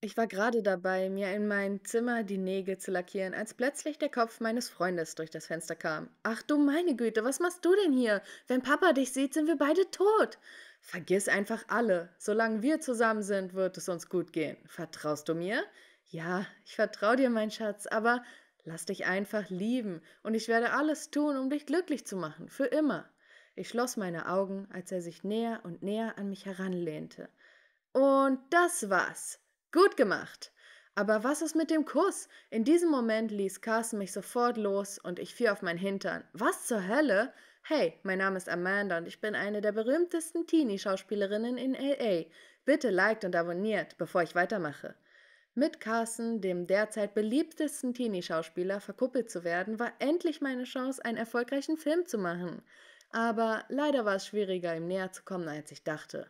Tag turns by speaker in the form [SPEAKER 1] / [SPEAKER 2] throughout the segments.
[SPEAKER 1] Ich war gerade dabei, mir in meinem Zimmer die Nägel zu lackieren, als plötzlich der Kopf meines Freundes durch das Fenster kam. Ach du meine Güte, was machst du denn hier? Wenn Papa dich sieht, sind wir beide tot. Vergiss einfach alle. Solange wir zusammen sind, wird es uns gut gehen. Vertraust du mir? Ja, ich vertraue dir, mein Schatz, aber lass dich einfach lieben, und ich werde alles tun, um dich glücklich zu machen, für immer. Ich schloss meine Augen, als er sich näher und näher an mich heranlehnte. Und das war's. Gut gemacht! Aber was ist mit dem Kuss? In diesem Moment ließ Carsten mich sofort los und ich fiel auf mein Hintern. Was zur Hölle? Hey, mein Name ist Amanda und ich bin eine der berühmtesten Teenie-Schauspielerinnen in LA. Bitte liked und abonniert, bevor ich weitermache. Mit Carson, dem derzeit beliebtesten Teenie-Schauspieler, verkuppelt zu werden, war endlich meine Chance, einen erfolgreichen Film zu machen. Aber leider war es schwieriger, ihm näher zu kommen, als ich dachte.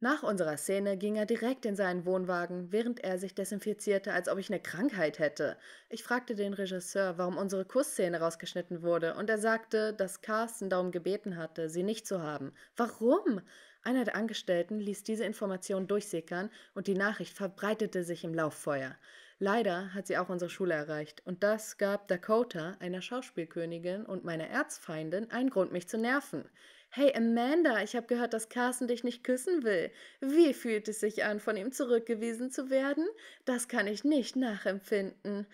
[SPEAKER 1] Nach unserer Szene ging er direkt in seinen Wohnwagen, während er sich desinfizierte, als ob ich eine Krankheit hätte. Ich fragte den Regisseur, warum unsere Kussszene rausgeschnitten wurde, und er sagte, dass Carsten darum gebeten hatte, sie nicht zu haben. Warum? Einer der Angestellten ließ diese Information durchsickern und die Nachricht verbreitete sich im Lauffeuer. Leider hat sie auch unsere Schule erreicht und das gab Dakota, einer Schauspielkönigin und meiner Erzfeindin, einen Grund, mich zu nerven. Hey Amanda, ich habe gehört, dass Carsten dich nicht küssen will. Wie fühlt es sich an, von ihm zurückgewiesen zu werden? Das kann ich nicht nachempfinden.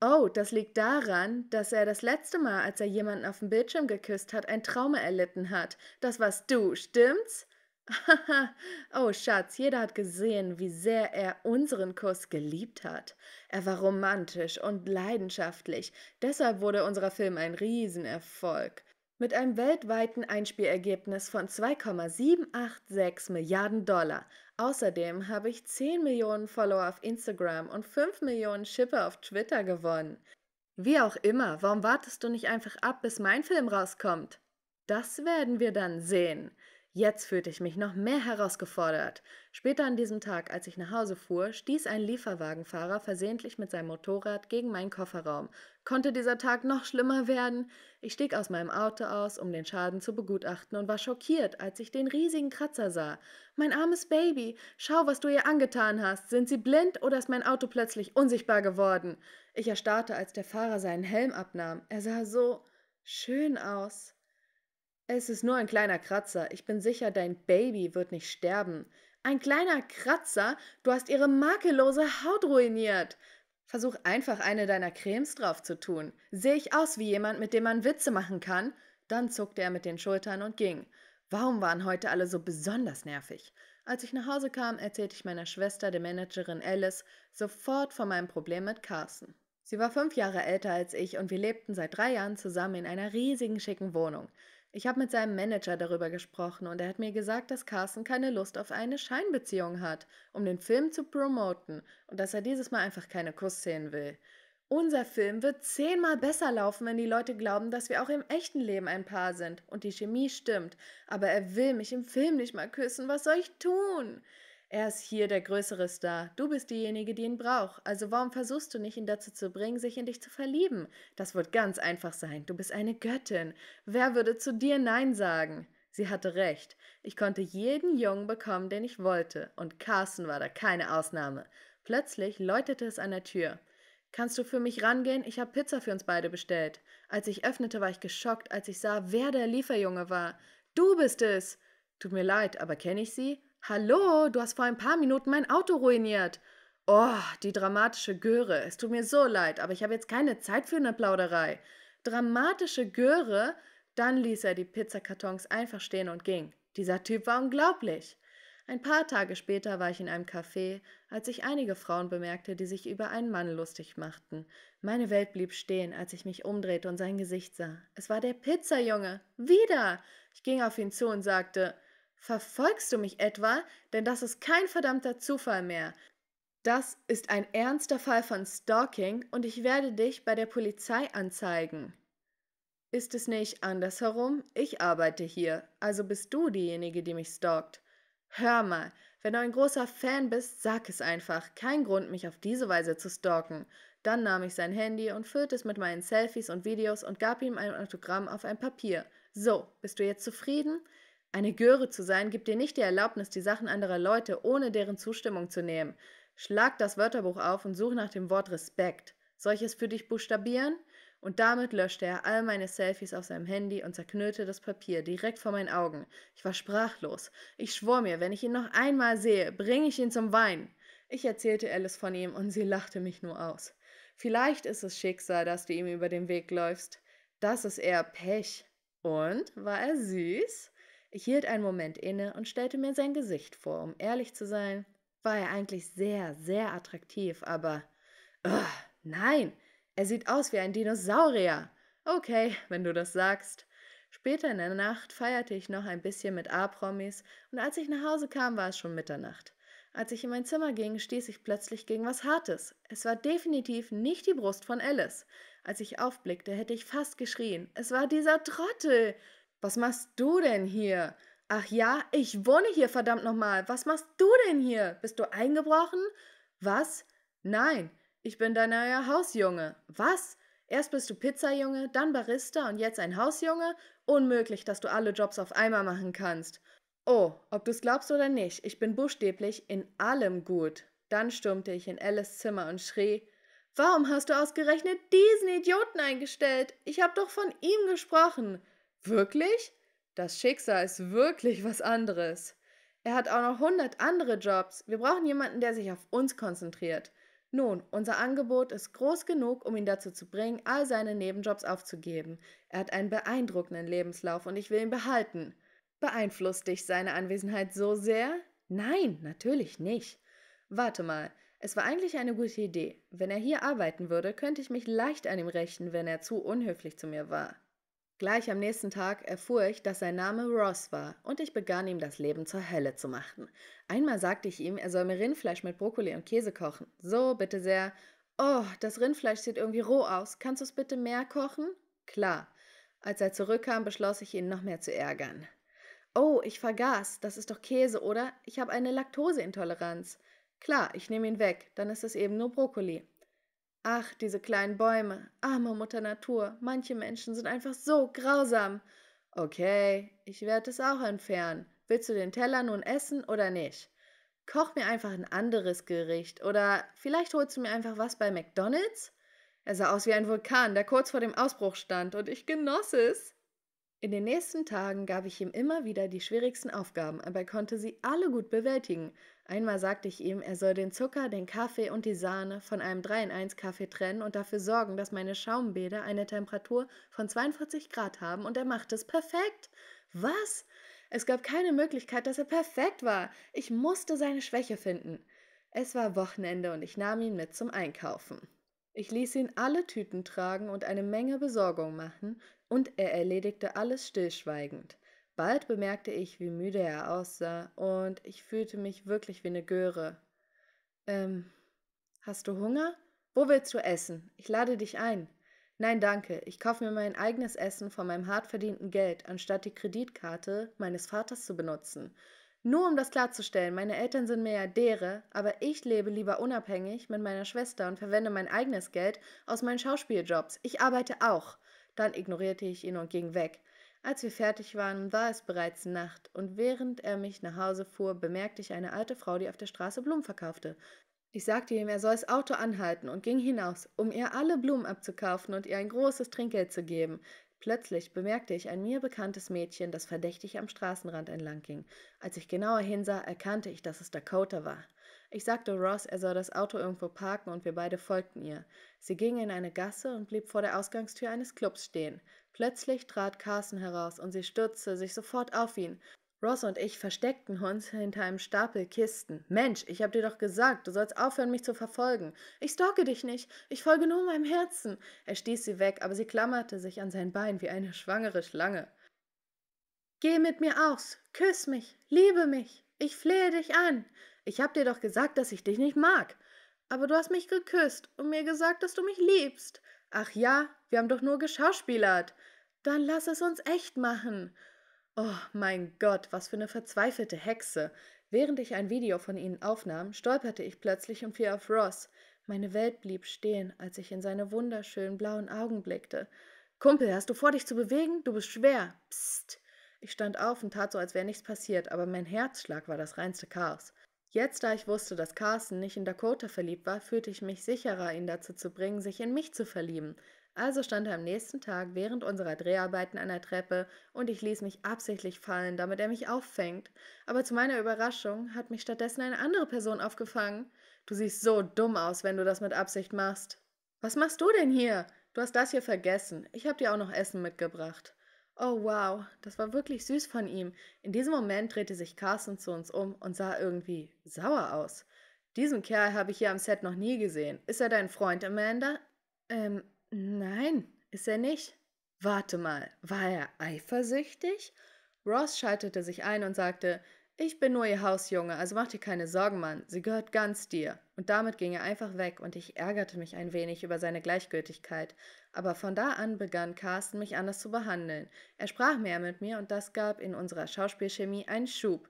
[SPEAKER 1] Oh, das liegt daran, dass er das letzte Mal, als er jemanden auf dem Bildschirm geküsst hat, ein Trauma erlitten hat. Das warst du, stimmt's? oh Schatz, jeder hat gesehen, wie sehr er unseren Kuss geliebt hat. Er war romantisch und leidenschaftlich, deshalb wurde unser Film ein Riesenerfolg. Mit einem weltweiten Einspielergebnis von 2,786 Milliarden Dollar. Außerdem habe ich 10 Millionen Follower auf Instagram und 5 Millionen Shipper auf Twitter gewonnen. Wie auch immer, warum wartest du nicht einfach ab, bis mein Film rauskommt? Das werden wir dann sehen. Jetzt fühlte ich mich noch mehr herausgefordert. Später an diesem Tag, als ich nach Hause fuhr, stieß ein Lieferwagenfahrer versehentlich mit seinem Motorrad gegen meinen Kofferraum. Konnte dieser Tag noch schlimmer werden? Ich stieg aus meinem Auto aus, um den Schaden zu begutachten und war schockiert, als ich den riesigen Kratzer sah. Mein armes Baby, schau, was du ihr angetan hast. Sind sie blind oder ist mein Auto plötzlich unsichtbar geworden? Ich erstarrte, als der Fahrer seinen Helm abnahm. Er sah so schön aus. Es ist nur ein kleiner Kratzer. Ich bin sicher, dein Baby wird nicht sterben. Ein kleiner Kratzer? Du hast ihre makellose Haut ruiniert. Versuch einfach eine deiner Cremes drauf zu tun. Sehe ich aus wie jemand, mit dem man Witze machen kann? Dann zuckte er mit den Schultern und ging. Warum waren heute alle so besonders nervig? Als ich nach Hause kam, erzählte ich meiner Schwester, der Managerin Alice, sofort von meinem Problem mit Carsten. Sie war fünf Jahre älter als ich und wir lebten seit drei Jahren zusammen in einer riesigen schicken Wohnung. Ich habe mit seinem Manager darüber gesprochen und er hat mir gesagt, dass Carsten keine Lust auf eine Scheinbeziehung hat, um den Film zu promoten und dass er dieses Mal einfach keine Kussszenen will. Unser Film wird zehnmal besser laufen, wenn die Leute glauben, dass wir auch im echten Leben ein Paar sind und die Chemie stimmt. Aber er will mich im Film nicht mal küssen. Was soll ich tun? Er ist hier der größere Star. Du bist diejenige, die ihn braucht. Also warum versuchst du nicht, ihn dazu zu bringen, sich in dich zu verlieben? Das wird ganz einfach sein. Du bist eine Göttin. Wer würde zu dir Nein sagen? Sie hatte recht. Ich konnte jeden Jungen bekommen, den ich wollte. Und Carsten war da keine Ausnahme. Plötzlich läutete es an der Tür. Kannst du für mich rangehen? Ich habe Pizza für uns beide bestellt. Als ich öffnete, war ich geschockt, als ich sah, wer der Lieferjunge war. Du bist es! Tut mir leid, aber kenne ich sie? Hallo, du hast vor ein paar Minuten mein Auto ruiniert. Oh, die dramatische Göre. Es tut mir so leid, aber ich habe jetzt keine Zeit für eine Plauderei. Dramatische Göre? Dann ließ er die Pizzakartons einfach stehen und ging. Dieser Typ war unglaublich. Ein paar Tage später war ich in einem Café, als ich einige Frauen bemerkte, die sich über einen Mann lustig machten. Meine Welt blieb stehen, als ich mich umdrehte und sein Gesicht sah. Es war der Pizzajunge. Wieder! Ich ging auf ihn zu und sagte, Verfolgst du mich etwa? Denn das ist kein verdammter Zufall mehr. Das ist ein ernster Fall von Stalking und ich werde dich bei der Polizei anzeigen. Ist es nicht andersherum? Ich arbeite hier, also bist du diejenige, die mich stalkt. Hör mal, wenn du ein großer Fan bist, sag es einfach. Kein Grund, mich auf diese Weise zu stalken. Dann nahm ich sein Handy und füllte es mit meinen Selfies und Videos und gab ihm ein Autogramm auf ein Papier. So, bist du jetzt zufrieden? Eine Göre zu sein gibt dir nicht die Erlaubnis, die Sachen anderer Leute ohne deren Zustimmung zu nehmen. Schlag das Wörterbuch auf und suche nach dem Wort Respekt. Soll ich es für dich buchstabieren? Und damit löschte er all meine Selfies auf seinem Handy und zerknüllte das Papier direkt vor meinen Augen. Ich war sprachlos. Ich schwor mir, wenn ich ihn noch einmal sehe, bringe ich ihn zum Wein. Ich erzählte Alice von ihm und sie lachte mich nur aus. Vielleicht ist es Schicksal, dass du ihm über den Weg läufst. Das ist eher Pech. Und war er süß? Ich hielt einen Moment inne und stellte mir sein Gesicht vor. Um ehrlich zu sein, war er eigentlich sehr, sehr attraktiv, aber... Oh, nein, er sieht aus wie ein Dinosaurier. Okay, wenn du das sagst. Später in der Nacht feierte ich noch ein bisschen mit A-Promis und als ich nach Hause kam, war es schon Mitternacht. Als ich in mein Zimmer ging, stieß ich plötzlich gegen was Hartes. Es war definitiv nicht die Brust von Alice. Als ich aufblickte, hätte ich fast geschrien. Es war dieser Trottel. Was machst du denn hier? Ach ja, ich wohne hier verdammt nochmal. Was machst du denn hier? Bist du eingebrochen? Was? Nein, ich bin dein neuer Hausjunge. Was? Erst bist du Pizzajunge, dann Barista und jetzt ein Hausjunge? Unmöglich, dass du alle Jobs auf einmal machen kannst. Oh, ob du's glaubst oder nicht, ich bin buchstäblich in allem gut. Dann stürmte ich in Alice Zimmer und schrie: Warum hast du ausgerechnet diesen Idioten eingestellt? Ich hab doch von ihm gesprochen. Wirklich? Das Schicksal ist wirklich was anderes. Er hat auch noch hundert andere Jobs. Wir brauchen jemanden, der sich auf uns konzentriert. Nun, unser Angebot ist groß genug, um ihn dazu zu bringen, all seine Nebenjobs aufzugeben. Er hat einen beeindruckenden Lebenslauf und ich will ihn behalten. Beeinflusst dich seine Anwesenheit so sehr? Nein, natürlich nicht. Warte mal, es war eigentlich eine gute Idee. Wenn er hier arbeiten würde, könnte ich mich leicht an ihm rächen, wenn er zu unhöflich zu mir war. Gleich am nächsten Tag erfuhr ich, dass sein Name Ross war, und ich begann ihm das Leben zur Hölle zu machen. Einmal sagte ich ihm, er soll mir Rindfleisch mit Brokkoli und Käse kochen. So, bitte sehr. Oh, das Rindfleisch sieht irgendwie roh aus. Kannst du es bitte mehr kochen? Klar. Als er zurückkam, beschloss ich, ihn noch mehr zu ärgern. Oh, ich vergaß, das ist doch Käse, oder? Ich habe eine Laktoseintoleranz. Klar, ich nehme ihn weg, dann ist es eben nur Brokkoli. Ach, diese kleinen Bäume, arme Mutter Natur, manche Menschen sind einfach so grausam. Okay, ich werde es auch entfernen. Willst du den Teller nun essen oder nicht? Koch mir einfach ein anderes Gericht oder vielleicht holst du mir einfach was bei McDonald's? Er sah aus wie ein Vulkan, der kurz vor dem Ausbruch stand, und ich genoss es. In den nächsten Tagen gab ich ihm immer wieder die schwierigsten Aufgaben, aber er konnte sie alle gut bewältigen. Einmal sagte ich ihm, er soll den Zucker, den Kaffee und die Sahne von einem 3-in-1-Kaffee trennen und dafür sorgen, dass meine Schaumbäder eine Temperatur von 42 Grad haben und er macht es perfekt. Was? Es gab keine Möglichkeit, dass er perfekt war. Ich musste seine Schwäche finden. Es war Wochenende und ich nahm ihn mit zum Einkaufen. Ich ließ ihn alle Tüten tragen und eine Menge Besorgung machen, und er erledigte alles stillschweigend. Bald bemerkte ich, wie müde er aussah, und ich fühlte mich wirklich wie eine Göre. Ähm, hast du Hunger? Wo willst du essen? Ich lade dich ein. Nein, danke. Ich kaufe mir mein eigenes Essen von meinem hart verdienten Geld, anstatt die Kreditkarte meines Vaters zu benutzen. Nur um das klarzustellen, meine Eltern sind Milliardäre, aber ich lebe lieber unabhängig mit meiner Schwester und verwende mein eigenes Geld aus meinen Schauspieljobs. Ich arbeite auch. Dann ignorierte ich ihn und ging weg. Als wir fertig waren, war es bereits Nacht, und während er mich nach Hause fuhr, bemerkte ich eine alte Frau, die auf der Straße Blumen verkaufte. Ich sagte ihm, er soll das Auto anhalten und ging hinaus, um ihr alle Blumen abzukaufen und ihr ein großes Trinkgeld zu geben. Plötzlich bemerkte ich ein mir bekanntes Mädchen, das verdächtig am Straßenrand entlangging. Als ich genauer hinsah, erkannte ich, dass es Dakota war. Ich sagte Ross, er soll das Auto irgendwo parken und wir beide folgten ihr. Sie ging in eine Gasse und blieb vor der Ausgangstür eines Clubs stehen. Plötzlich trat Carson heraus und sie stürzte sich sofort auf ihn. Ross und ich versteckten uns hinter einem Stapel Kisten. Mensch, ich hab dir doch gesagt, du sollst aufhören, mich zu verfolgen. Ich stalke dich nicht. Ich folge nur meinem Herzen. Er stieß sie weg, aber sie klammerte sich an sein Bein wie eine schwangere Schlange. Geh mit mir aus. Küss mich. Liebe mich. Ich flehe dich an. Ich hab dir doch gesagt, dass ich dich nicht mag. Aber du hast mich geküsst und mir gesagt, dass du mich liebst. Ach ja, wir haben doch nur geschauspielert. Dann lass es uns echt machen. Oh mein Gott, was für eine verzweifelte Hexe. Während ich ein Video von ihnen aufnahm, stolperte ich plötzlich und fiel auf Ross. Meine Welt blieb stehen, als ich in seine wunderschönen blauen Augen blickte. Kumpel, hast du vor, dich zu bewegen? Du bist schwer. Psst. Ich stand auf und tat so, als wäre nichts passiert, aber mein Herzschlag war das reinste Chaos. Jetzt, da ich wusste, dass Carson nicht in Dakota verliebt war, fühlte ich mich sicherer, ihn dazu zu bringen, sich in mich zu verlieben. Also stand er am nächsten Tag während unserer Dreharbeiten an der Treppe und ich ließ mich absichtlich fallen, damit er mich auffängt. Aber zu meiner Überraschung hat mich stattdessen eine andere Person aufgefangen. Du siehst so dumm aus, wenn du das mit Absicht machst. Was machst du denn hier? Du hast das hier vergessen. Ich habe dir auch noch Essen mitgebracht. Oh wow, das war wirklich süß von ihm. In diesem Moment drehte sich Carsten zu uns um und sah irgendwie sauer aus. Diesen Kerl habe ich hier am Set noch nie gesehen. Ist er dein Freund, Amanda? Ähm, Nein, ist er nicht. Warte mal, war er eifersüchtig? Ross schaltete sich ein und sagte, ich bin nur ihr Hausjunge, also mach dir keine Sorgen, Mann, sie gehört ganz dir. Und damit ging er einfach weg und ich ärgerte mich ein wenig über seine Gleichgültigkeit. Aber von da an begann Carsten mich anders zu behandeln. Er sprach mehr mit mir und das gab in unserer Schauspielchemie einen Schub.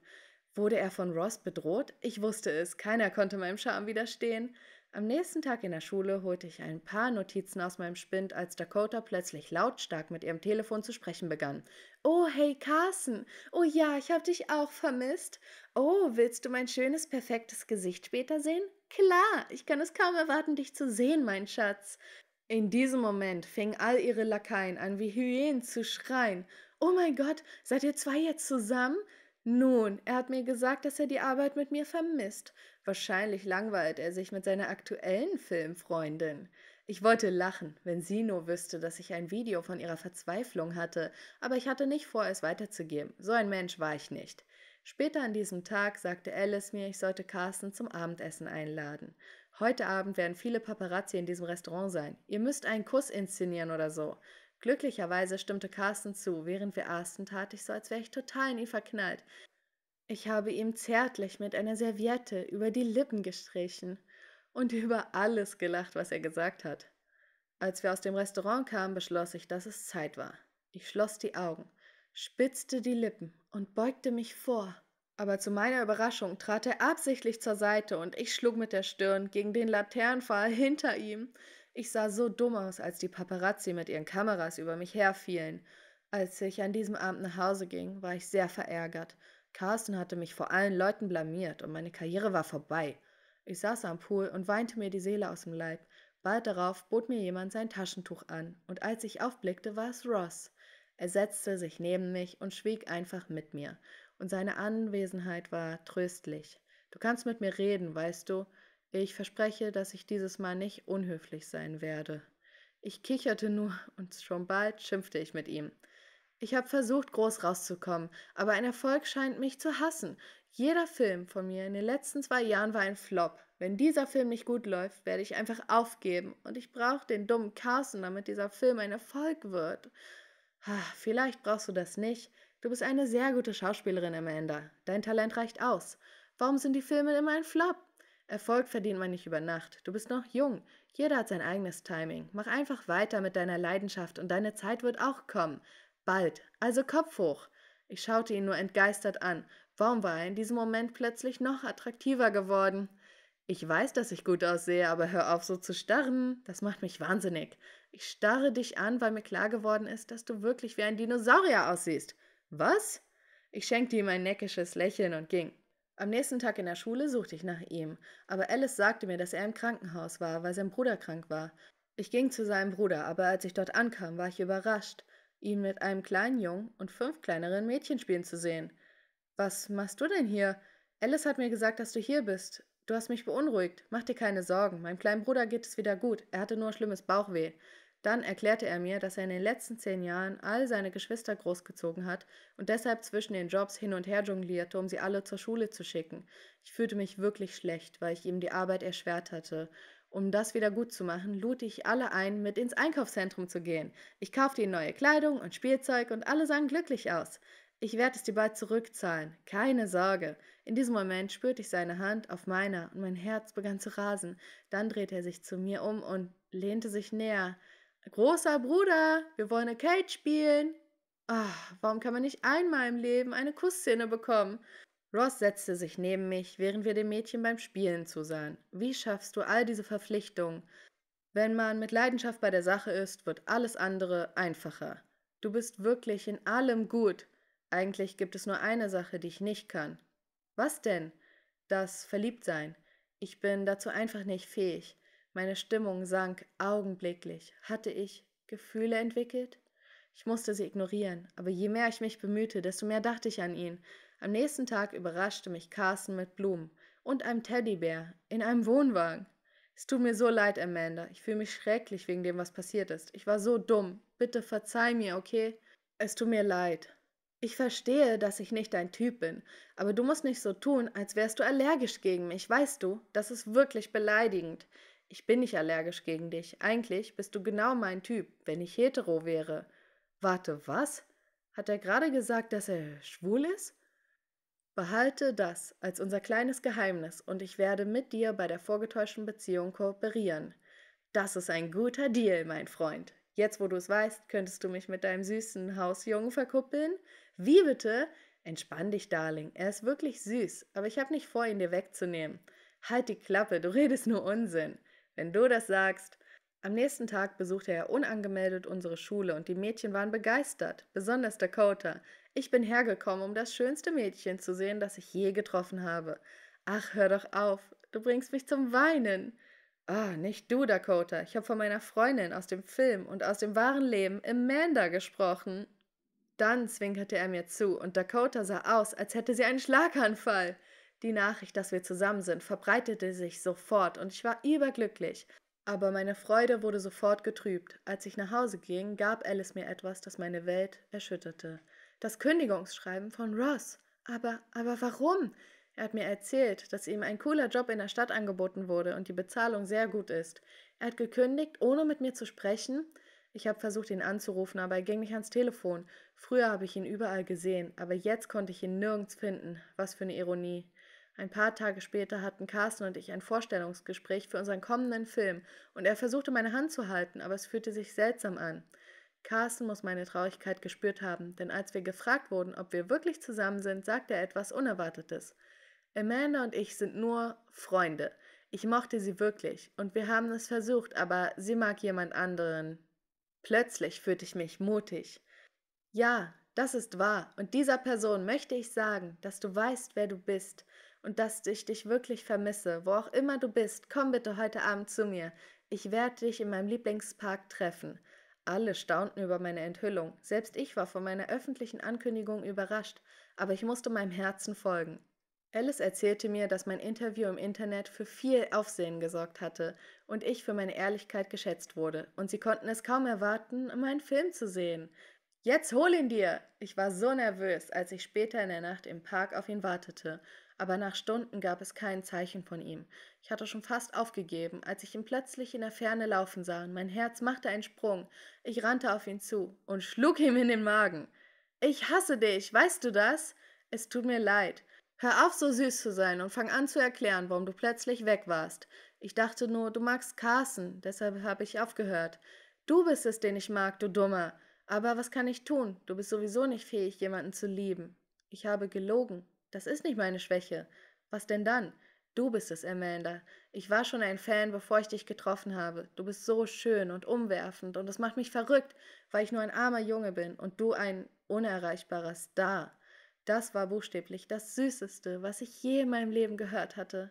[SPEAKER 1] Wurde er von Ross bedroht? Ich wusste es, keiner konnte meinem Charme widerstehen. Am nächsten Tag in der Schule holte ich ein paar Notizen aus meinem Spind, als Dakota plötzlich lautstark mit ihrem Telefon zu sprechen begann. Oh, hey Carson. Oh ja, ich hab dich auch vermisst. Oh, willst du mein schönes, perfektes Gesicht später sehen? Klar, ich kann es kaum erwarten, dich zu sehen, mein Schatz. In diesem Moment fingen all ihre Lakaien an, wie Hyänen zu schreien. Oh mein Gott, seid ihr zwei jetzt zusammen? Nun, er hat mir gesagt, dass er die Arbeit mit mir vermisst. Wahrscheinlich langweilt er sich mit seiner aktuellen Filmfreundin. Ich wollte lachen, wenn sie nur wüsste, dass ich ein Video von ihrer Verzweiflung hatte, aber ich hatte nicht vor, es weiterzugeben. So ein Mensch war ich nicht. Später an diesem Tag sagte Alice mir, ich sollte Carsten zum Abendessen einladen. Heute Abend werden viele Paparazzi in diesem Restaurant sein. Ihr müsst einen Kuss inszenieren oder so. Glücklicherweise stimmte Carsten zu, während wir aßen, tat ich so, als wäre ich total in ihn verknallt. Ich habe ihm zärtlich mit einer Serviette über die Lippen gestrichen und über alles gelacht, was er gesagt hat. Als wir aus dem Restaurant kamen, beschloss ich, dass es Zeit war. Ich schloss die Augen, spitzte die Lippen und beugte mich vor. Aber zu meiner Überraschung trat er absichtlich zur Seite und ich schlug mit der Stirn gegen den Laternenpfahl hinter ihm. Ich sah so dumm aus, als die Paparazzi mit ihren Kameras über mich herfielen. Als ich an diesem Abend nach Hause ging, war ich sehr verärgert. Carsten hatte mich vor allen Leuten blamiert und meine Karriere war vorbei. Ich saß am Pool und weinte mir die Seele aus dem Leib. Bald darauf bot mir jemand sein Taschentuch an, und als ich aufblickte, war es Ross. Er setzte sich neben mich und schwieg einfach mit mir, und seine Anwesenheit war tröstlich. Du kannst mit mir reden, weißt du, ich verspreche, dass ich dieses Mal nicht unhöflich sein werde. Ich kicherte nur und schon bald schimpfte ich mit ihm. Ich habe versucht, groß rauszukommen, aber ein Erfolg scheint mich zu hassen. Jeder Film von mir in den letzten zwei Jahren war ein Flop. Wenn dieser Film nicht gut läuft, werde ich einfach aufgeben und ich brauche den dummen Carsten, damit dieser Film ein Erfolg wird. vielleicht brauchst du das nicht. Du bist eine sehr gute Schauspielerin, Amanda. Dein Talent reicht aus. Warum sind die Filme immer ein Flop? Erfolg verdient man nicht über Nacht. Du bist noch jung. Jeder hat sein eigenes Timing. Mach einfach weiter mit deiner Leidenschaft und deine Zeit wird auch kommen. Bald. Also Kopf hoch. Ich schaute ihn nur entgeistert an. Warum war er in diesem Moment plötzlich noch attraktiver geworden? Ich weiß, dass ich gut aussehe, aber hör auf, so zu starren. Das macht mich wahnsinnig. Ich starre dich an, weil mir klar geworden ist, dass du wirklich wie ein Dinosaurier aussiehst. Was? Ich schenkte ihm ein neckisches Lächeln und ging. Am nächsten Tag in der Schule suchte ich nach ihm, aber Alice sagte mir, dass er im Krankenhaus war, weil sein Bruder krank war. Ich ging zu seinem Bruder, aber als ich dort ankam, war ich überrascht, ihn mit einem kleinen Jungen und fünf kleineren Mädchen spielen zu sehen. Was machst du denn hier? Alice hat mir gesagt, dass du hier bist. Du hast mich beunruhigt. Mach dir keine Sorgen. Meinem kleinen Bruder geht es wieder gut. Er hatte nur schlimmes Bauchweh. Dann erklärte er mir, dass er in den letzten zehn Jahren all seine Geschwister großgezogen hat und deshalb zwischen den Jobs hin und her jonglierte, um sie alle zur Schule zu schicken. Ich fühlte mich wirklich schlecht, weil ich ihm die Arbeit erschwert hatte. Um das wieder gut zu machen, lud ich alle ein, mit ins Einkaufszentrum zu gehen. Ich kaufte ihnen neue Kleidung und Spielzeug und alle sahen glücklich aus. Ich werde es dir bald zurückzahlen, keine Sorge. In diesem Moment spürte ich seine Hand auf meiner und mein Herz begann zu rasen. Dann drehte er sich zu mir um und lehnte sich näher. Großer Bruder, wir wollen Arcade spielen. Ach, warum kann man nicht einmal im Leben eine Kussszene bekommen? Ross setzte sich neben mich, während wir dem Mädchen beim Spielen zusahen. Wie schaffst du all diese Verpflichtungen? Wenn man mit Leidenschaft bei der Sache ist, wird alles andere einfacher. Du bist wirklich in allem gut. Eigentlich gibt es nur eine Sache, die ich nicht kann. Was denn? Das Verliebtsein. Ich bin dazu einfach nicht fähig. Meine Stimmung sank augenblicklich. Hatte ich Gefühle entwickelt? Ich musste sie ignorieren, aber je mehr ich mich bemühte, desto mehr dachte ich an ihn. Am nächsten Tag überraschte mich Carsten mit Blumen und einem Teddybär in einem Wohnwagen. Es tut mir so leid, Amanda. Ich fühle mich schrecklich wegen dem, was passiert ist. Ich war so dumm. Bitte verzeih mir, okay? Es tut mir leid. Ich verstehe, dass ich nicht dein Typ bin, aber du musst nicht so tun, als wärst du allergisch gegen mich, weißt du? Das ist wirklich beleidigend. Ich bin nicht allergisch gegen dich. Eigentlich bist du genau mein Typ, wenn ich hetero wäre. Warte, was? Hat er gerade gesagt, dass er schwul ist? Behalte das als unser kleines Geheimnis und ich werde mit dir bei der vorgetäuschten Beziehung kooperieren. Das ist ein guter Deal, mein Freund. Jetzt, wo du es weißt, könntest du mich mit deinem süßen Hausjungen verkuppeln? Wie bitte? Entspann dich, Darling. Er ist wirklich süß, aber ich habe nicht vor, ihn dir wegzunehmen. Halt die Klappe, du redest nur Unsinn. Wenn du das sagst. Am nächsten Tag besuchte er unangemeldet unsere Schule und die Mädchen waren begeistert, besonders Dakota. Ich bin hergekommen, um das schönste Mädchen zu sehen, das ich je getroffen habe. Ach, hör doch auf, du bringst mich zum Weinen. Ah, oh, nicht du, Dakota. Ich habe von meiner Freundin aus dem Film und aus dem wahren Leben, Amanda, gesprochen. Dann zwinkerte er mir zu und Dakota sah aus, als hätte sie einen Schlaganfall. Die Nachricht, dass wir zusammen sind, verbreitete sich sofort und ich war überglücklich. Aber meine Freude wurde sofort getrübt. Als ich nach Hause ging, gab Alice mir etwas, das meine Welt erschütterte. Das Kündigungsschreiben von Ross. Aber, aber warum? Er hat mir erzählt, dass ihm ein cooler Job in der Stadt angeboten wurde und die Bezahlung sehr gut ist. Er hat gekündigt, ohne mit mir zu sprechen. Ich habe versucht, ihn anzurufen, aber er ging nicht ans Telefon. Früher habe ich ihn überall gesehen, aber jetzt konnte ich ihn nirgends finden. Was für eine Ironie. Ein paar Tage später hatten Carsten und ich ein Vorstellungsgespräch für unseren kommenden Film und er versuchte meine Hand zu halten, aber es fühlte sich seltsam an. Carsten muss meine Traurigkeit gespürt haben, denn als wir gefragt wurden, ob wir wirklich zusammen sind, sagte er etwas Unerwartetes. Amanda und ich sind nur Freunde. Ich mochte sie wirklich und wir haben es versucht, aber sie mag jemand anderen. Plötzlich fühlte ich mich mutig. Ja, das ist wahr und dieser Person möchte ich sagen, dass du weißt, wer du bist und dass ich dich wirklich vermisse. Wo auch immer du bist, komm bitte heute Abend zu mir. Ich werde dich in meinem Lieblingspark treffen. Alle staunten über meine Enthüllung. Selbst ich war von meiner öffentlichen Ankündigung überrascht, aber ich musste meinem Herzen folgen. Alice erzählte mir, dass mein Interview im Internet für viel Aufsehen gesorgt hatte und ich für meine Ehrlichkeit geschätzt wurde, und sie konnten es kaum erwarten, meinen Film zu sehen. Jetzt hol ihn dir! Ich war so nervös, als ich später in der Nacht im Park auf ihn wartete, aber nach Stunden gab es kein Zeichen von ihm. Ich hatte schon fast aufgegeben, als ich ihn plötzlich in der Ferne laufen sah und mein Herz machte einen Sprung. Ich rannte auf ihn zu und schlug ihm in den Magen. Ich hasse dich, weißt du das? Es tut mir leid. Hör auf, so süß zu sein und fang an zu erklären, warum du plötzlich weg warst. Ich dachte nur, du magst Carsten, deshalb habe ich aufgehört. Du bist es, den ich mag, du Dummer. Aber was kann ich tun? Du bist sowieso nicht fähig, jemanden zu lieben. Ich habe gelogen. Das ist nicht meine Schwäche. Was denn dann? Du bist es, Amanda. Ich war schon ein Fan, bevor ich dich getroffen habe. Du bist so schön und umwerfend und es macht mich verrückt, weil ich nur ein armer Junge bin und du ein unerreichbarer Star. Das war buchstäblich das Süßeste, was ich je in meinem Leben gehört hatte.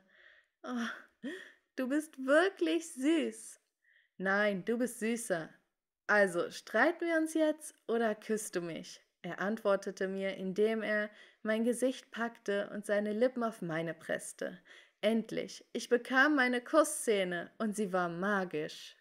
[SPEAKER 1] Oh, du bist wirklich süß. Nein, du bist süßer. Also streiten wir uns jetzt oder küsst du mich? Er antwortete mir, indem er mein Gesicht packte und seine Lippen auf meine presste. Endlich, ich bekam meine Kussszene und sie war magisch.